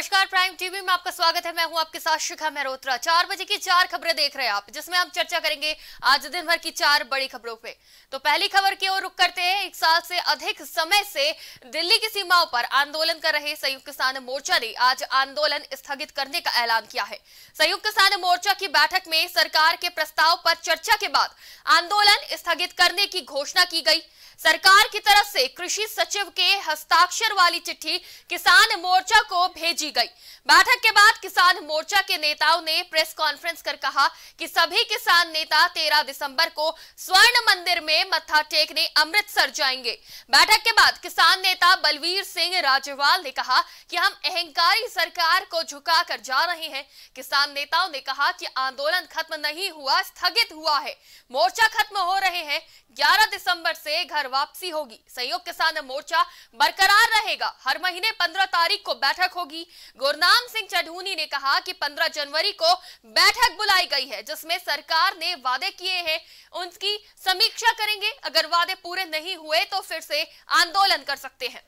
नमस्कार prime TV में आपका स्वागत है मैं हूं आपके साथ शिखा मेहरोत्रा चार बजे की चार खबरें देख रहे हैं आप जिसमें हम चर्चा करेंगे आज दिन भर की चार बड़ी खबरों पे तो पहली खबर की ओर रुक करते हैं एक साल से अधिक समय से दिल्ली की सीमाओं पर आंदोलन कर रहे संयुक्त किसान मोर्चा ने आज आंदोलन स्थगित करने का ऐलान किया है संयुक्त किसान मोर्चा की बैठक में सरकार के प्रस्ताव पर चर्चा के बाद आंदोलन स्थगित करने की घोषणा की गई सरकार की तरफ से कृषि सचिव के हस्ताक्षर वाली चिट्ठी किसान मोर्चा को भेजी गई बैठक के बाद किसान मोर्चा के नेताओं ने प्रेस कॉन्फ्रेंस कर कहा कि सभी किसान नेता 13 दिसंबर को स्वर्ण मंदिर में मत्था टेकने अमृतसर जाएंगे बैठक के बाद किसान नेता बलवीर सिंह राजवाल ने कहा कि हम अहंकारी सरकार को झुका कर जा रहे हैं किसान नेताओं ने कहा कि आंदोलन खत्म नहीं हुआ स्थगित हुआ है मोर्चा खत्म हो रहे हैं ग्यारह दिसंबर से घर वापसी होगी संयोग किसान मोर्चा बरकरार रहेगा हर महीने 15 तारीख को बैठक होगी गुरनाम सिंह चढ़ूनी ने कहा कि 15 जनवरी को बैठक बुलाई गई है जिसमें सरकार ने वादे किए हैं उनकी समीक्षा करेंगे अगर वादे पूरे नहीं हुए तो फिर से आंदोलन कर सकते हैं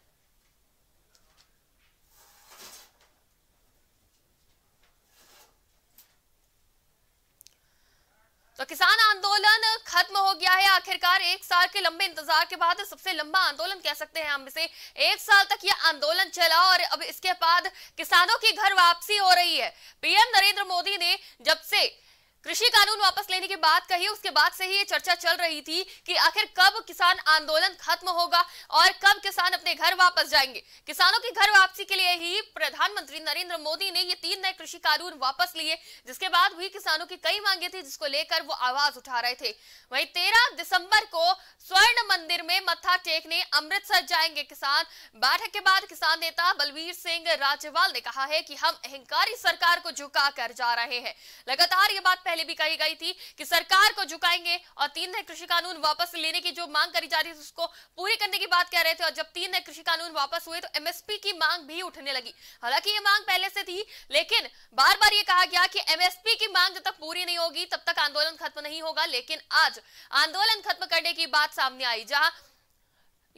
तो किसान आंदोलन खत्म हो गया है आखिरकार एक साल के लंबे इंतजार के बाद सबसे लंबा आंदोलन कह सकते हैं हम इसे एक साल तक यह आंदोलन चला और अब इसके बाद किसानों की घर वापसी हो रही है पीएम नरेंद्र मोदी ने जब से कृषि कानून वापस लेने की बात कही उसके बाद से ही ये चर्चा चल रही थी कि आखिर कब किसान आंदोलन खत्म होगा और कब किसान अपने घर वापस जाएंगे किसानों की घर वापसी के लिए ही प्रधानमंत्री नरेंद्र मोदी ने ये तीन नए कृषि कानून वापस लिए जिसके बाद भी किसानों की कई मांगे थी जिसको लेकर वो आवाज उठा रहे थे वही तेरह दिसंबर को स्वर्ण मंदिर में मत्था टेकने अमृतसर जाएंगे किसान बैठक के बाद किसान नेता बलवीर सिंह राज्यवाल ने कहा है कि हम अहंकारी सरकार को झुका कर जा रहे हैं लगातार ये बात पहले भी कही गई थी कि सरकार को झुकाएंगे और तीन नए कृषि कानून वापस लेने की जो मांग करी जा रही थी उसको पूरी करने की बात कह रहे थे और जब तीन नए कृषि कानून वापस हुए तो एमएसपी की मांग भी उठने लगी हालांकि ये मांग पहले से थी लेकिन बार बार ये कहा गया कि एमएसपी की मांग जब तक पूरी नहीं होगी तब तक आंदोलन खत्म नहीं होगा लेकिन आज आंदोलन खत्म करने की बात सामने आई जहां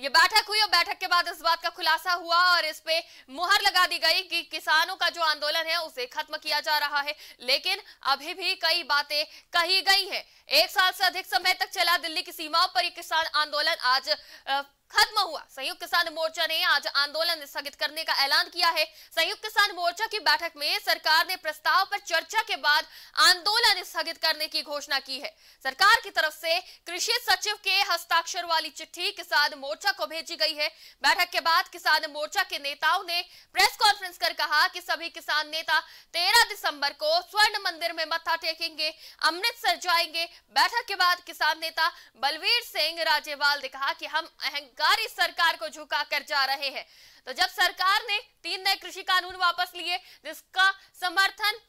ये बैठक हुई और बैठक के बाद इस बात का खुलासा हुआ और इस पे मुहर लगा दी गई कि किसानों का जो आंदोलन है उसे खत्म किया जा रहा है लेकिन अभी भी कई बातें कही गई हैं एक साल से अधिक समय तक चला दिल्ली की सीमाओं पर ये किसान आंदोलन आज आ, खत्म हुआ संयुक्त किसान मोर्चा ने आज आंदोलन स्थगित करने का ऐलान किया है संयुक्त किसान मोर्चा की बैठक में सरकार ने प्रस्ताव पर चर्चा के बाद आंदोलन स्थगित करने की घोषणा की है सरकार की तरफ से कृषि सचिव के हस्ताक्षर वाली चिट्ठी किसान मोर्चा को भेजी गई है बैठक के बाद किसान मोर्चा के नेताओं ने प्रेस कॉन्फ्रेंस कर कहा कि सभी किसान नेता तेरह दिसंबर को स्वर्ण मंदिर में मत्था टेकेंगे अमृतसर जाएंगे बैठक के बाद किसान नेता बलवीर सिंह राजेवाल ने कहा कि हम अहंकार सरकार इस सरकार को झुका कर जा रहे हैं तो जब सरकार ने तीन नए कृषि कानून वापस लिए जिसका समर्थन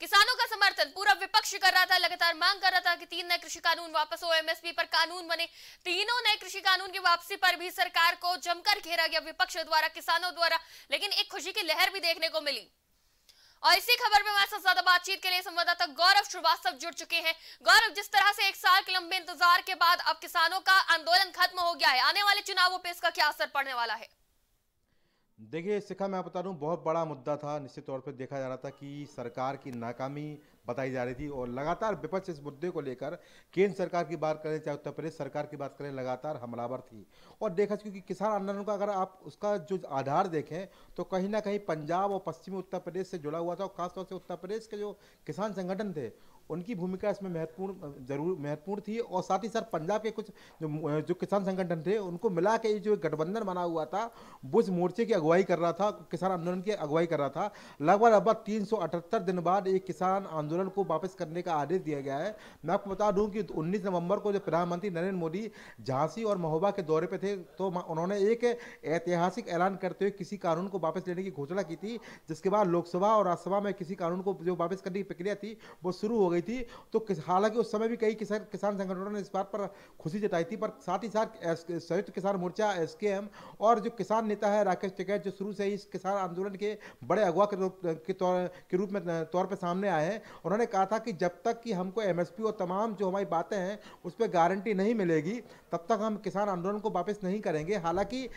किसानों का समर्थन पूरा विपक्ष कर रहा था लगातार मांग कर रहा था कि तीन नए कृषि कानून वापस हो एमएसपी पर कानून बने तीनों नए कृषि कानून की वापसी पर भी सरकार को जमकर घेरा गया विपक्ष द्वारा किसानों द्वारा लेकिन एक खुशी की लहर भी देखने को मिली और इसी खबर में हमारे साथ ज्यादा बातचीत के लिए संवाददाता गौरव श्रीवास्तव जुड़ चुके हैं गौरव जिस तरह से एक साल के लंबे इंतजार के बाद अब किसानों का आंदोलन खत्म हो गया है आने वाले चुनावों पर इसका क्या असर पड़ने वाला है देखिए शिखा मैं बता दूँ बहुत बड़ा मुद्दा था निश्चित तौर पर देखा जा रहा था कि सरकार की नाकामी बताई जा रही थी और लगातार विपक्ष इस मुद्दे को लेकर केंद्र सरकार की बात करें चाहे उत्तर प्रदेश सरकार की बात करें लगातार हमलावर थी और देखा क्योंकि किसान आंदोलन का अगर आप उसका जो आधार देखें तो कहीं ना कहीं पंजाब और पश्चिमी उत्तर प्रदेश से जुड़ा हुआ था और खासतौर से उत्तर प्रदेश के जो किसान संगठन थे उनकी भूमिका इसमें महत्वपूर्ण जरूर महत्वपूर्ण थी और साथ ही साथ पंजाब के कुछ जो, जो किसान संगठन थे उनको मिला के जो गठबंधन बना हुआ था बुश मोर्चे की अगुवाई कर रहा था किसान आंदोलन की अगुवाई कर रहा था लगभग लगभग तीन दिन बाद एक किसान आंदोलन को वापस करने का आदेश दिया गया है मैं आपको बता दूँ कि उन्नीस नवंबर को जो प्रधानमंत्री नरेंद्र मोदी झांसी और महोबा के दौरे पर थे तो उन्होंने एक ऐतिहासिक ऐलान करते हुए किसी कानून को वापस लेने की घोषणा की थी जिसके बाद लोकसभा और राज्यसभा में किसी कानून को जो वापस करने की प्रक्रिया थी वो शुरू हो गई गई थी तो हालांकि उस समय भी कई किसान किसान संगठनों ने इस बात पर खुशी जताई थी पर साथ ही साथ संयुक्त किसान मोर्चा एस और जो किसान नेता है राकेश टिकैत जो शुरू से ही इस किसान आंदोलन के बड़े अगवा के रूप के तौर के रूप में तौर पर सामने आए हैं उन्होंने कहा था कि जब तक कि हमको एम और तमाम जो हमारी बातें हैं उस पर गारंटी नहीं मिलेगी तब तक हम किसान आंदोलन को वापस नहीं करेंगे हालांकि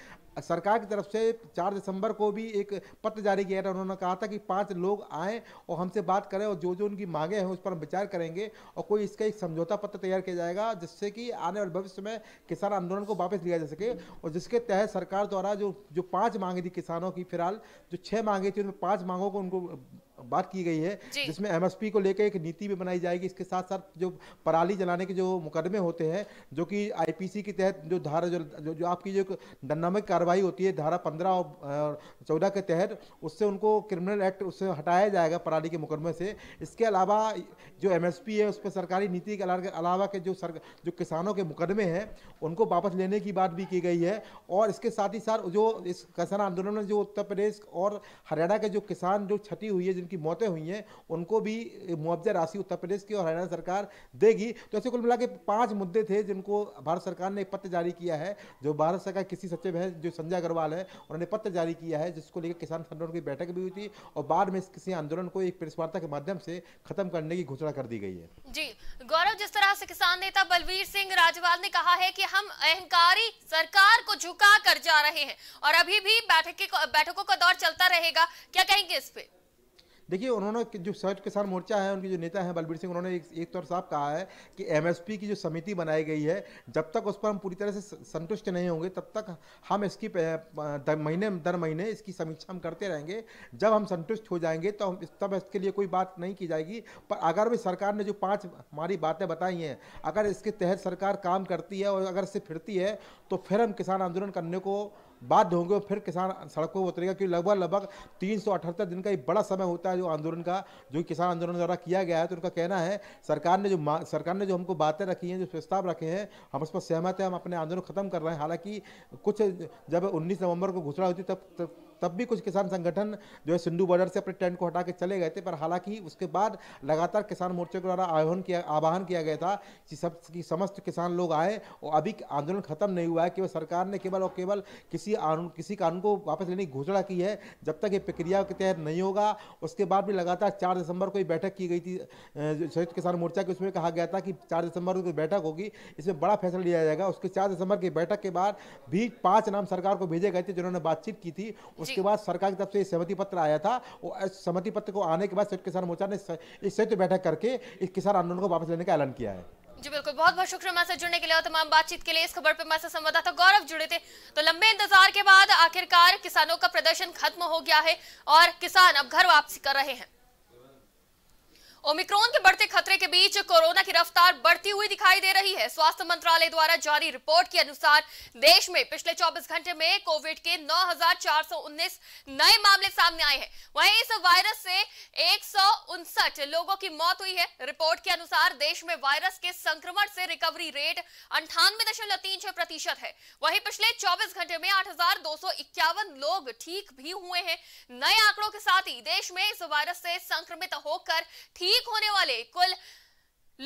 सरकार की तरफ से चार दिसंबर को भी एक पत्र जारी किया था उन्होंने कहा था कि पांच लोग आएँ और हमसे बात करें और जो जो उनकी मांगे हैं उस पर हम विचार करेंगे और कोई इसका एक समझौता पत्र तैयार किया जाएगा जिससे कि आने वाले भविष्य में किसान आंदोलन को वापस लिया जा सके और जिसके तहत सरकार द्वारा जो जो पाँच मांगे थी किसानों की फिलहाल जो छः मांगे थी उनमें पाँच मांगों को उनको बात की गई है जिसमें एमएसपी को लेकर एक नीति भी बनाई जाएगी इसके साथ साथ जो पराली जलाने के जो मुकदमे होते हैं जो कि आईपीसी के तहत जो धारा जो, जो जो आपकी जो दंडामक कार्रवाई होती है धारा पंद्रह और चौदह के तहत उससे उनको क्रिमिनल एक्ट उससे हटाया जाएगा पराली के मुकदमे से इसके अलावा जो एम है उस पर सरकारी नीति के अलावा के जो सर जो किसानों के मुकदमे हैं उनको वापस लेने की बात भी की गई है और इसके साथ ही साथ जो इस किसान आंदोलन में जो उत्तर प्रदेश और हरियाणा के जो किसान जो क्षति हुई है जिनकी जिनकी मौतें हुई हैं उनको भी मुआवजा राशि उत्तर प्रदेश की और हरियाणा सरकार देगी तो ऐसे कुल मिला के पाँच मुद्दे थे जिनको भारत सरकार ने पत्र जारी किया है जो भारत सरकार किसी सचिव है जो संजय अग्रवाल है उन्होंने पत्र जारी किया है जिसको लेकर किसान संगठन की बैठक भी हुई थी और बाद में इस किसी आंदोलन को एक प्रेस वार्ता के माध्यम से खत्म करने की घोषणा कर दी गई है जी गौरव जिस तरह से किसान नेता बलवीर सिंह राजवाल ने कहा है कि हम अहंकारी सरकार को झुका कर जा रहे हैं और अभी भी बैठक बैठकों का दौर चलता रहेगा क्या कहेंगे इस पे देखिए उन्होंने जो संयुक्त किसान मोर्चा है उनके जो नेता हैं बलबीर सिंह उन्होंने एक, एक तौर साफ कहा है कि एमएसपी की जो समिति बनाई गई है जब तक उस पर हम पूरी तरह से संतुष्ट नहीं होंगे तब तक हम इसकी दर महीने दर महीने इसकी समीक्षा हम करते रहेंगे जब हम संतुष्ट हो जाएंगे तो हम तब इसके लिए कोई बात नहीं की जाएगी पर अगर भी सरकार ने जो पाँच हमारी बातें बताई हैं अगर इसके तहत सरकार काम करती है और अगर इससे फिरती है तो फिर हम किसान आंदोलन करने को बाध्य होंगे और फिर किसान सड़कों पर उतरेगा क्योंकि लगभग लगभग तीन दिन का एक बड़ा समय होता है जो आंदोलन का जो किसान आंदोलन द्वारा किया गया है तो उनका कहना है सरकार ने जो सरकार ने जो हमको बातें रखी हैं जो प्रस्ताव रखे हैं हम उस पर सहमत हैं हम अपने आंदोलन खत्म कर रहे हैं हालांकि कुछ जब उन्नीस नवंबर को घुसरा हुई थी तब, तब तब भी कुछ किसान संगठन जो है सिंधु बॉर्डर से अपने टेंट को हटा के चले गए थे पर हालांकि उसके बाद लगातार किसान मोर्चे के द्वारा आह्वान किया आह्वान किया गया था कि सब कि समस्त किसान लोग आए और अभी आंदोलन खत्म नहीं हुआ है केवल सरकार ने केवल और केवल किसी किसी कानून को वापस लेने की घोषणा की है जब तक ये प्रक्रिया के तहत नहीं होगा उसके बाद भी लगातार चार दिसंबर को बैठक की गई थी संयुक्त किसान मोर्चा की उसमें कहा गया था कि चार दिसंबर को बैठक होगी इसमें बड़ा फैसला लिया जाएगा उसके चार दिसंबर की बैठक के बाद भी पाँच नाम सरकार को भेजे गए थे जिन्होंने बातचीत की थी उसके बाद सरकार की तरफ से सहमति पत्र आया था सहमति पत्र को आने के बाद संयुक्त किसान मोर्चा ने संयुक्त बैठक करके इस किसान आंदोलन को वापस लेने का ऐलान किया है जी बिल्कुल बहुत बहुत शुक्रिया हमारे जुड़ने के लिए और तमाम बातचीत के लिए इस खबर पर हमारे संवाददाता गौरव जुड़े थे तो लंबे इंतजार के बाद आखिरकार किसानों का प्रदर्शन खत्म हो गया है और किसान अब घर वापसी कर रहे हैं ओमिक्रॉन के बढ़ते खतरे के बीच कोरोना की रफ्तार बढ़ती हुई दिखाई दे रही है स्वास्थ्य मंत्रालय द्वारा जारी रिपोर्ट के अनुसार देश में पिछले 24 घंटे में कोविड के 9,419 नए मामले सामने आए हैं वहीं इस वायरस से एक लोगों की मौत हुई है रिपोर्ट के अनुसार देश में वायरस के संक्रमण से रिकवरी रेट अंठानवे प्रतिशत है वहीं पिछले चौबीस घंटे में आठ लोग ठीक भी हुए हैं नए आंकड़ों के साथ ही देश में इस वायरस से संक्रमित होकर ठीक ठीक होने वाले कुल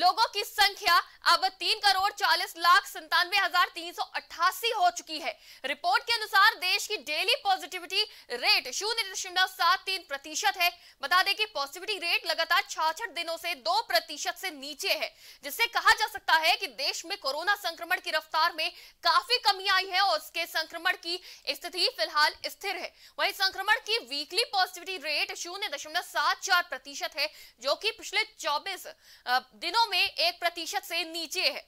लोगों की संख्या अब तीन करोड़ चालीस लाख संतानवे हजार तीन सौ अट्ठासी हो चुकी है रिपोर्ट के अनुसार की डेली पॉजिटिविटी रेट शून्य दशमलव सात तीन प्रतिशत है बता दें कि पॉजिटिविटी रेट लगातार छाछठ दिनों से दो प्रतिशत से नीचे है जिससे कहा जा सकता है कि देश में कोरोना संक्रमण की रफ्तार में काफी कमी आई है और उसके संक्रमण की स्थिति फिलहाल स्थिर है वही संक्रमण की वीकली पॉजिटिविटी रेट शून्य है जो की पिछले चौबीस दिनों में एक प्रतिशत से नीचे है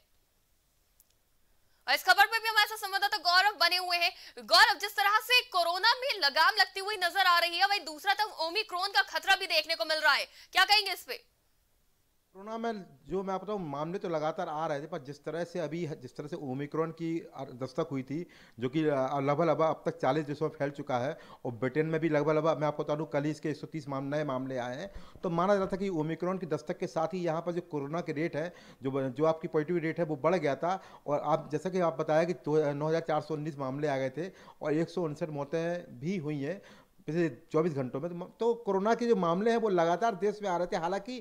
और इस खबर में भी हमारे साथ संवाददाता गौरव बने हुए हैं गौरव जिस तरह से कोरोना में लगाम लगती हुई नजर आ रही है वही दूसरा तरफ ओमिक्रोन का खतरा भी देखने को मिल रहा है क्या कहेंगे इस पे कोरोना में जो मैं बताऊँ मामले तो लगातार आ रहे थे पर जिस तरह से अभी जिस तरह से ओमिक्रॉन की दस्तक हुई थी जो कि लगभग लगभग अब तक 40 देशों में फैल चुका है और ब्रिटेन में भी लगभग लगभग मैं आपको बता दूँ कल ही इसके 130 मामले नए मामले आए हैं तो माना जा रहा था कि ओमिक्रॉन की दस्तक के साथ ही यहाँ पर जो कोरोना के रेट है जो जो आपकी पॉजिटिव रेट है वो बढ़ गया था और आप जैसा कि आप बताया कि नौ मामले आ गए थे और एक मौतें भी हुई हैं पिछले 24 घंटों में तो, तो कोरोना के जो मामले हैं वो लगातार देश में आ रहे थे हालांकि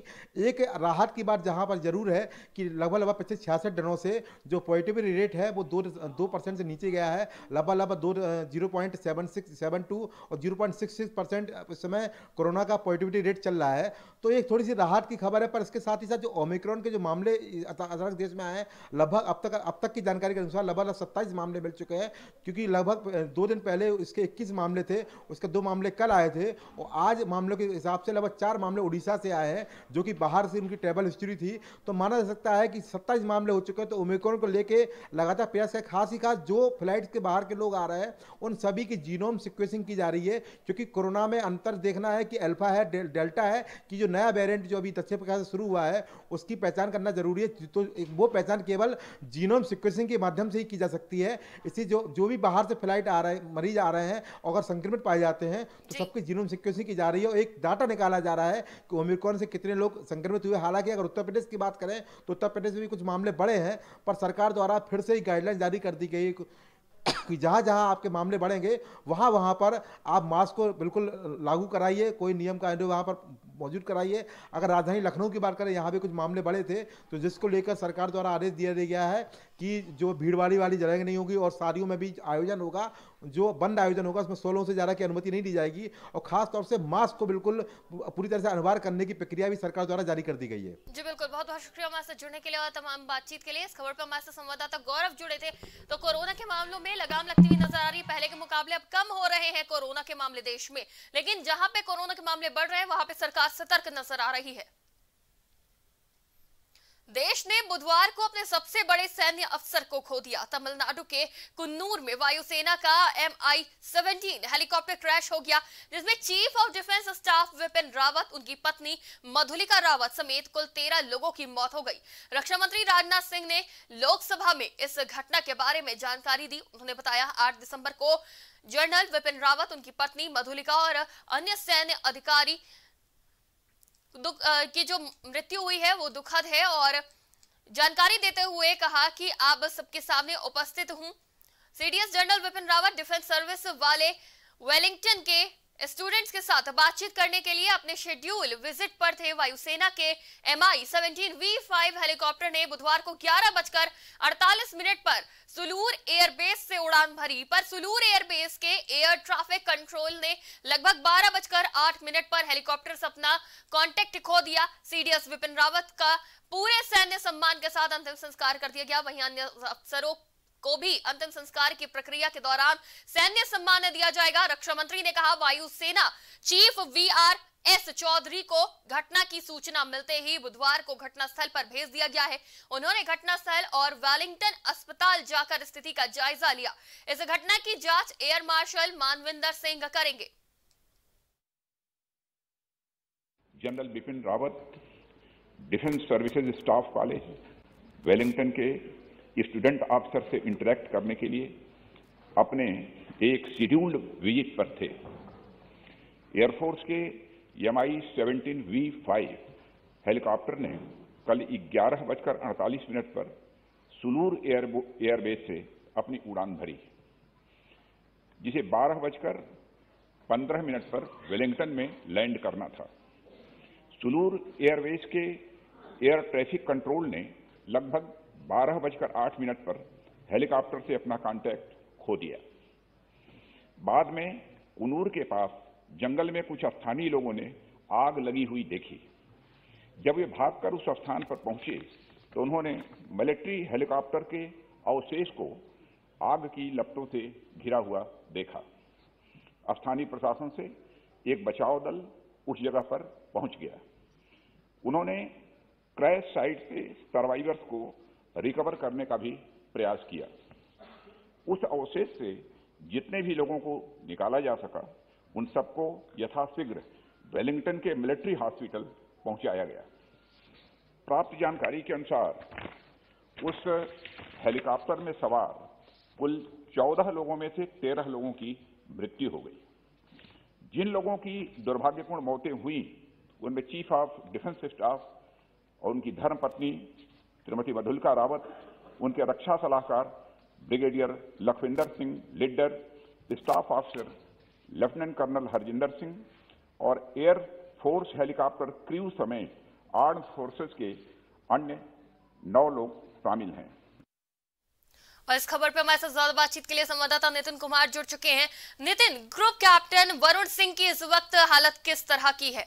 एक राहत की बात जहां पर जरूर है कि लगभग लगभग पच्चीस छियासठ दिनों से जो पॉजिटिविटी रेट है वो दो दो परसेंट से नीचे गया है लगभग लगभग दो zero point seven six seven two और zero point six six percent इस समय कोरोना का पॉजिटिविटी रेट चल रहा है तो एक थोड़ी सी राहत की खबर है पर इसके साथ ही साथ जो ओमिक्रॉन के जो मामले अदरक देश में आए हैं लगभग अब तक अब तक की जानकारी के अनुसार लगभग सत्ताईस मामले मिल चुके हैं क्योंकि लगभग दो दिन पहले इसके इक्कीस मामले थे उसके दो मामले कल आए थे और आज मामलों के हिसाब से लगभग चार मामले उड़ीसा से आए हैं जो कि बाहर से उनकी ट्रेवल हिस्ट्री थी तो माना जा सकता है कि सत्ताईस मामले हो चुके हैं तो ओमिक्रॉन को लेकर लगातार प्रयास है खास ही खास जो फ्लाइट के बाहर के लोग आ रहे हैं उन सभी की जीनोम सिक्वेंसिंग की जा रही है क्योंकि कोरोना में अंतर देखना है कि अल्फा है डेल्टा है कि जो नया वेरिएंट जो अभी तथ्य प्रकार से शुरू हुआ है उसकी पहचान करना जरूरी है तो वो पहचान केवल जीनोम सिक्वेंसिंग के माध्यम से ही की जा सकती है इसी जो जो भी बाहर से फ्लाइट आ रहे मरीज आ रहे हैं अगर संक्रमित पाए जाते हैं तो सबकी जीनोम सिक्वेंसिंग की जा रही है और एक डाटा निकाला जा रहा है कि ओमिक्रॉन से कितने लोग संक्रमित हुए हालांकि अगर उत्तर प्रदेश की बात करें तो उत्तर प्रदेश में भी कुछ मामले बड़े हैं पर सरकार द्वारा फिर से ही गाइडलाइन जारी कर दी गई कि जहाँ जहाँ आपके मामले बढ़ेंगे वहाँ वहाँ पर आप मास्क को बिल्कुल लागू कराइए कोई नियम का वहाँ पर मौजूद कराइए अगर राजधानी लखनऊ की बात करें यहाँ भी कुछ मामले बड़े थे तो जिसको लेकर सरकार द्वारा आदेश दिया गया है कि जो भीड़ वाली जगह नहीं होगी और शादियों में भी आयोजन होगा जो बंद आयोजन होगा उसमें सोलह से ज़्यादा की अनुमति नहीं दी जाएगी और खासतौर से मास्क को बिल्कुल पूरी तरह से अनिवार्य करने की प्रक्रिया भी सरकार द्वारा जारी कर दी गई है जी बिल्कुल बहुत बहुत शुक्रिया हमारे जुड़ने के लिए और तमाम बातचीत के लिए इस खबर पर हमारे संवाददाता गौरव जुड़े थे तो कोरोना के मामलों में लगाम लगती हुई नजर आ रही पहले के मुकाबले अब कम हो रहे हैं कोरोना के मामले देश में लेकिन जहाँ पे कोरोना के मामले बढ़ रहे हैं वहाँ पे सरकार सतर्क नजर आ रही है देश ने बुधवार को अपने सबसे बड़े सैन्य अफसर को खो दिया तमिलनाडु के कुन्नूर में वायुसेना का M I seventeen helicopter crash हो गया जिसमें chief of defence staff Vipin Rawat उनकी पत्नी मधुलिका रावत समेत कुल तेरह लोगों की मौत हो गई रक्षा मंत्री राजनाथ सिंह ने लोकसभा में इस घटना के बारे में जानकारी दी उन्होंने बताया आठ दिसंबर को जनरल विपिन रावत उनकी पत्नी मधुलिका और अन्य सैन्य अधिकारी दुख की जो मृत्यु हुई है वो दुखद है और जानकारी देते हुए कहा कि आप सबके सामने उपस्थित हूं CDS general Vipin Rawat defence service वाले वेलिंगटन के स्टूडेंट्स के साथ बातचीत करने के लिए अपने शेड्यूल विजिट पर थे वायुसेना के M I seventeen V five helicopter ने बुधवार को ग्यारह बजकर अड़तालीस मिनट पर सुलूर एयरबेस से उड़ान भरी पर सुलूर एयरबेस के एयर ट्रैफिक कंट्रोल ने लगभग बारह बजकर आठ मिनट पर हेलीकॉप्टर से अपना कॉन्टेक्ट खो दिया सीडीएस विपिन रावत का पूरे सैन्य सम्मान के साथ अंतिम संस्कार कर दिया गया वहीं अन्य अफसरों को भी अंतिम संस्कार की प्रक्रिया के दौरान सैन्य सम्मान दिया जाएगा रक्षा मंत्री ने कहा वायुसेना chief V R S Chaudhari को घटना की सूचना मिलते ही बुधवार को घटनास्थल पर भेज दिया गया है उन्होंने घटनास्थल और वेलिंगटन अस्पताल जाकर स्थिति का जायजा लिया इस घटना की जांच एयर मार्शल मानविंदर सिंह करेंगे general Bipin Rawat defence services staff college Wellington के स्टूडेंट ऑफिसर से इंटरेक्ट करने के लिए अपने एक शेड्यूल्ड विजिट पर थे एयरफोर्स के M I seventeen V five helicopter ने कल ग्यारह बजकर अड़तालीस मिनट पर सुलूर एयरबेस से अपनी उड़ान भरी जिसे बारह बजकर पंद्रह मिनट पर वेलिंगटन में लैंड करना था सुलूर एयरवेज के एयर ट्रैफिक कंट्रोल ने लगभग बारह बजकर आठ मिनट पर हेलीकॉप्टर से अपना कांटेक्ट खो दिया बाद में उनूर के पास जंगल में कुछ स्थानीय लोगों ने आग लगी हुई देखी जब वे भागकर उस स्थान पर पहुंचे तो उन्होंने मिलिट्री हेलीकॉप्टर के अवशेष को आग की लपटों से घिरा हुआ देखा स्थानीय प्रशासन से एक बचाव दल उस जगह पर पहुंच गया उन्होंने क्रैश साइट से सर्वाइवर्स को रिकवर करने का भी प्रयास किया उस अवशेष से जितने भी लोगों को निकाला जा सका उन सबको यथाशीघ्र वेलिंगटन के मिलिट्री हॉस्पिटल पहुंचाया गया प्राप्त जानकारी के अनुसार उस हेलीकॉप्टर में सवार कुल चौदह लोगों में से तेरह लोगों की मृत्यु हो गई जिन लोगों की दुर्भाग्यपूर्ण मौतें हुई उनमें चीफ ऑफ डिफेंस स्टाफ और उनकी धर्मपत्नी श्रीमती वधुलका रावत उनके रक्षा सलाहकार brigadier Lakhwinder Singh leader staff officer lieutenant colonel Harjinder Singh और एयर फोर्स हेलीकॉप्टर क्रू समेत आर्म फोर्सेस के अन्य नौ लोग शामिल हैं और इस खबर पर हमारे साथ ज्यादा बातचीत के लिए संवाददाता नितिन कुमार जुड़ चुके हैं नितिन ग्रुप कैप्टन वरुण सिंह की इस वक्त हालत किस तरह की है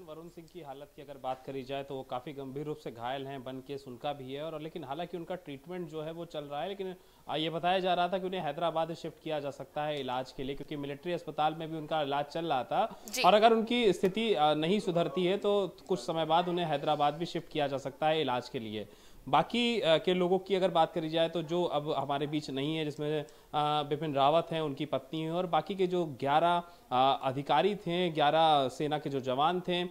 कैप्टन वरुण सिंह की हालत की अगर बात करी जाए तो वो काफ़ी गंभीर रूप से घायल हैं बन केस उनका भी है और लेकिन हालांकि उनका ट्रीटमेंट जो है वो चल रहा है लेकिन ये बताया जा रहा था कि उन्हें हैदराबाद शिफ्ट किया जा सकता है इलाज के लिए क्योंकि मिलिट्री अस्पताल में भी उनका इलाज चल रहा था और अगर उनकी स्थिति नहीं सुधरती है तो कुछ समय बाद उन्हें हैदराबाद भी शिफ्ट किया जा सकता है इलाज के लिए बाकी के लोगों की अगर बात करी जाए तो जो अब हमारे बीच नहीं है जिसमें बिपिन रावत हैं उनकी पत्नी है और बाकी के जो 11 अधिकारी थे 11 सेना के जो जवान थे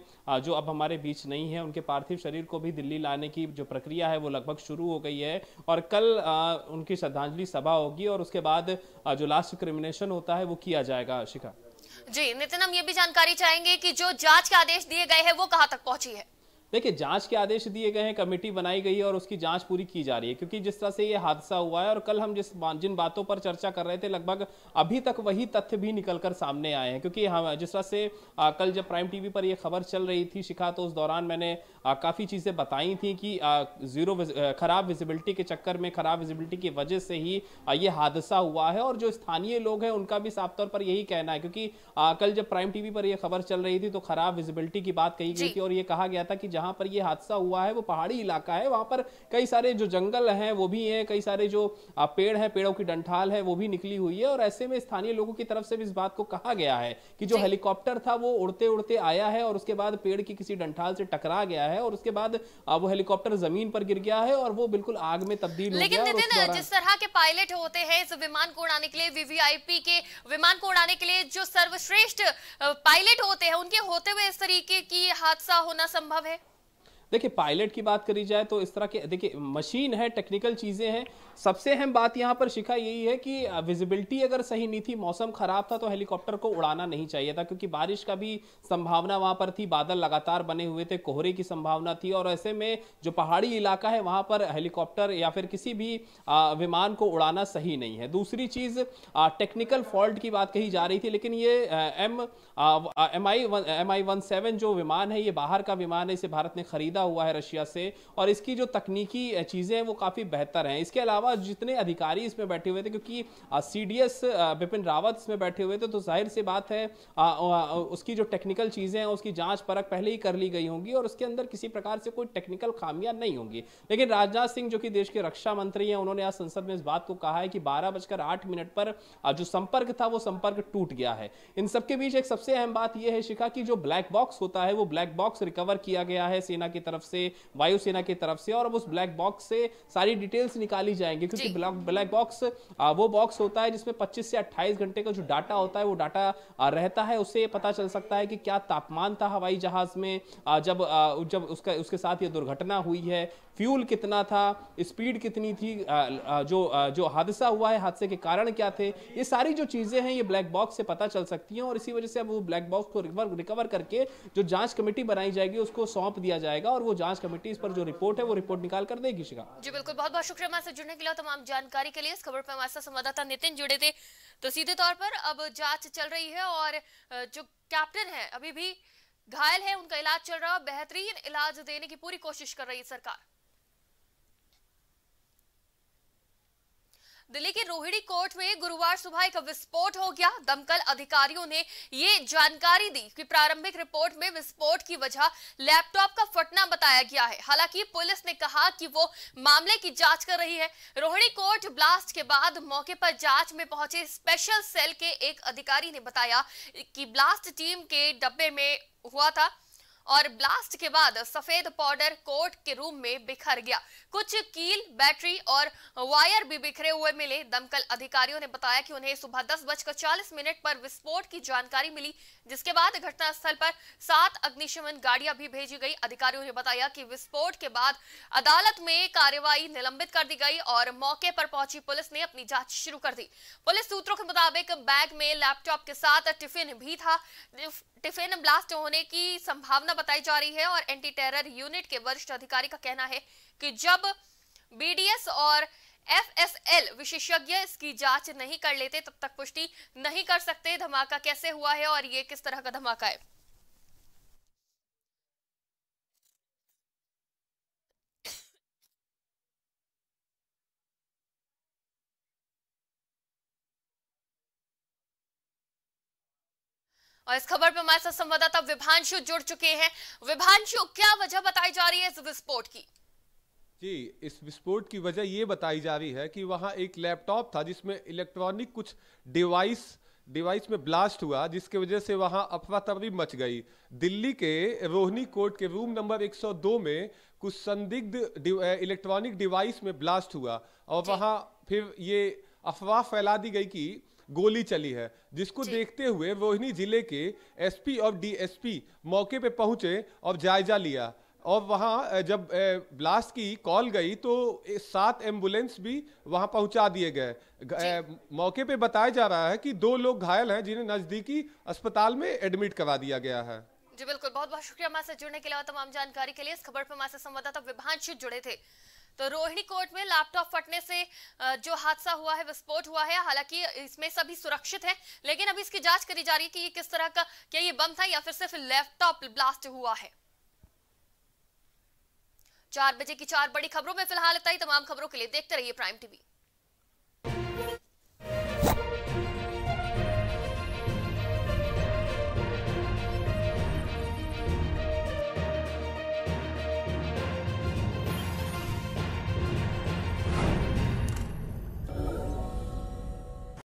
जो अब हमारे बीच नहीं है उनके पार्थिव शरीर को भी दिल्ली लाने की जो प्रक्रिया है वो लगभग शुरू हो गई है और कल उनकी श्रद्धांजलि सभा होगी और उसके बाद जो लास्ट क्रिमिनेशन होता है वो किया जाएगा शिखा जी नितिन हम ये भी जानकारी चाहेंगे कि जो जांच के आदेश दिए गए हैं वो कहाँ तक पहुंची है देखिए जांच के आदेश दिए गए हैं कमेटी बनाई गई है और उसकी जांच पूरी की जा रही है क्योंकि जिस तरह से ये हादसा हुआ है और कल हम जिस जिन बातों पर चर्चा कर रहे थे लगभग अभी तक वही तथ्य भी निकल कर सामने आए हैं क्योंकि हम जिस तरह से आ, कल जब प्राइम टीवी पर यह खबर चल रही थी शिखा तो उस दौरान मैंने काफ़ी चीज़ें बताई थी कि आ, जीरो विज, खराब विजिबिलिटी के चक्कर में खराब विजिबिलिटी की वजह से ही ये हादसा हुआ है और जो स्थानीय लोग हैं उनका भी साफ तौर पर यही कहना है क्योंकि कल जब प्राइम टीवी पर यह खबर चल रही थी तो खराब विजिबिलिटी की बात कही गई थी और ये कहा गया था कि जहाँ पर यह हादसा हुआ है वो पहाड़ी इलाका है वहाँ पर कई सारे जो जंगल हैं वो भी हैं कई सारे जो पेड़ हैं पेड़ों की डंठाल है वो भी निकली हुई है और ऐसे में स्थानीय लोगों की तरफ से भी इस बात को कहा गया है कि जो हेलीकॉप्टर था वो उड़ते उड़ते आया है और उसके बाद पेड़ की किसी डंठाल से टकरा गया है और उसके बाद वो हेलीकॉप्टर जमीन पर गिर गया है और वो बिल्कुल आग में तब्दील हो गया लेकिन जिस तरह के पायलट होते हैं इस विमान को उड़ाने के लिए वीवीआईपी के विमान को उड़ाने के लिए जो सर्वश्रेष्ठ पायलट होते हैं उनके होते हुए इस तरीके की हादसा होना संभव है देखिए पायलट की बात करी जाए तो इस तरह के देखिए मशीन है टेक्निकल चीज़ें हैं सबसे अहम बात यहाँ पर शिखा यही है कि विजिबिलिटी अगर सही नहीं थी मौसम ख़राब था तो हेलीकॉप्टर को उड़ाना नहीं चाहिए था क्योंकि बारिश का भी संभावना वहाँ पर थी बादल लगातार बने हुए थे कोहरे की संभावना थी और ऐसे में जो पहाड़ी इलाका है वहाँ पर हेलीकॉप्टर या फिर किसी भी विमान को उड़ाना सही नहीं है दूसरी चीज़ टेक्निकल फॉल्ट की बात कही जा रही थी लेकिन ये M M I M I one seven जो विमान है ये बाहर का विमान है इसे भारत ने खरीदा फ़ायदा हुआ है रशिया से और इसकी जो तकनीकी चीज़ें हैं वो काफ़ी बेहतर हैं इसके अलावा जितने अधिकारी इसमें बैठे हुए थे क्योंकि C D S Bipin Rawat इसमें बैठे हुए थे तो जाहिर सी बात है उसकी जो टेक्निकल चीज़ें हैं उसकी जाँच परख पहले ही कर ली गई होंगी और उसके अंदर किसी प्रकार से कोई टेक्निकल खामियां नहीं होंगी लेकिन राजनाथ सिंह जो कि देश के रक्षा मंत्री हैं उन्होंने आज संसद में इस बात को कहा है कि बारह बजकर आठ मिनट पर जो संपर्क था वो संपर्क टूट गया है इन सबके बीच एक सबसे अहम बात यह है शिखा कि जो ब्लैक बॉक्स होता है वो ब्लैक बॉक्स रिकवर किया गया है सेना की तरफ तरफ से वायुसेना की तरफ से और अब उस ब्लैक बॉक्स से सारी डिटेल्स निकाली जाएंगे क्योंकि ब्लैक बॉक्स वो बॉक्स होता है जिसमें 25 से 28 घंटे का जो डाटा होता है वो डाटा रहता है उससे पता चल सकता है कि क्या तापमान था हवाई जहाज में जब जब उसका उसके साथ ये दुर्घटना हुई है फ्यूल कितना था स्पीड कितनी थी जो जो हादसा हुआ है हादसे के कारण क्या थे ये सारी जो चीज़ें हैं ये ब्लैक बॉक्स से पता चल सकती हैं और इसी वजह से अब वो ब्लैक बॉक्स को रिकवर करके जो जांच कमेटी बनाई जाएगी उसको सौंप दिया जाएगा और और वो जांच कमेटी इस पर जो रिपोर्ट है वो रिपोर्ट निकाल कर देगी शिका जी बिल्कुल बहुत बहुत शुक्रिया हमारे जुड़ने के लिए तमाम जानकारी के लिए इस खबर पर हमारे साथ संवाददाता नितिन जुड़े थे तो सीधे तौर पर अब जाँच चल रही है और जो कैप्टन है अभी भी घायल है उनका इलाज चल रहा है बेहतरीन इलाज देने की पूरी कोशिश कर रही है सरकार दिल्ली के रोहिणी कोर्ट में गुरुवार सुबह एक विस्फोट हो गया दमकल अधिकारियों ने ये जानकारी दी कि प्रारंभिक रिपोर्ट में विस्फोट की वजह लैपटॉप का फटना बताया गया है हालांकि पुलिस ने कहा कि वो मामले की जांच कर रही है रोहिणी कोर्ट ब्लास्ट के बाद मौके पर जांच में पहुंचे स्पेशल सेल के एक अधिकारी ने बताया कि ब्लास्ट टीम के डब्बे में हुआ था और ब्लास्ट के बाद सफेद पाउडर कोर्ट के रूम में बिखर गया कुछ कील बैटरी और वायर भी बिखरे हुए मिले दमकल अधिकारियों ने बताया कि उन्हें सुबह दस बजकर चालीस मिनट पर विस्फोट की जानकारी मिली जिसके बाद घटनास्थल पर सात अग्निशमन गाड़ियां भी भेजी गई अधिकारियों ने बताया कि विस्फोट के बाद अदालत में कार्यवाही निलंबित कर दी गई और मौके पर पहुंची पुलिस ने अपनी जांच शुरू कर दी पुलिस सूत्रों के मुताबिक बैग में लैपटॉप के साथ टिफिन भी था टिफिन ब्लास्ट होने की संभावना बताई जा रही है और एंटी टेरर यूनिट के वरिष्ठ अधिकारी का कहना है कि जब बीडीएस और एफएसएल विशेषज्ञ इसकी जांच नहीं कर लेते तब तक पुष्टि नहीं कर सकते धमाका कैसे हुआ है और ये किस तरह का धमाका है और इस खबर पर हमारे साथ संवाददाता विभांशु जुड़ चुके हैं विभांशु क्या वजह बताई जा रही है इस विस्फोट की जी इस विस्फोट की वजह ये बताई जा रही है कि वहाँ एक लैपटॉप था जिसमें इलेक्ट्रॉनिक कुछ डिवाइस डिवाइस में ब्लास्ट हुआ जिसके वजह से वहां अफरा तफरी मच गई दिल्ली के रोहनी कोर्ट के रूम नंबर 102 में कुछ संदिग्ध इलेक्ट्रॉनिक डिवाइस में ब्लास्ट हुआ और वहां फिर ये अफवाह फैला दी गई कि गोली चली है जिसको देखते हुए रोहिणी जिले के एसपी और डीएसपी मौके पे पहुंचे और जायजा लिया और वहाँ जब ब्लास्ट की कॉल गई तो सात एम्बुलेंस भी वहाँ पहुँचा दिए गए मौके पे बताया जा रहा है कि दो लोग घायल हैं जिन्हें नज़दीकी अस्पताल में एडमिट करवा दिया गया है जी बिल्कुल बहुत बहुत शुक्रिया हमारे साथ जुड़ने के लिए और तमाम जानकारी के लिए इस खबर पर हमारे संवाददाता विभांशु जुड़े थे तो रोहिणी कोर्ट में लैपटॉप फटने से जो हादसा हुआ है विस्फोट हुआ है हालांकि इसमें सभी सुरक्षित है लेकिन अभी इसकी जांच करी जा रही है कि ये किस तरह का क्या ये बम था या फिर सिर्फ लैपटॉप ब्लास्ट हुआ है चार बजे की चार बड़ी खबरों में फिलहाल इतना ही तमाम खबरों के लिए देखते रहिए प्राइम टीवी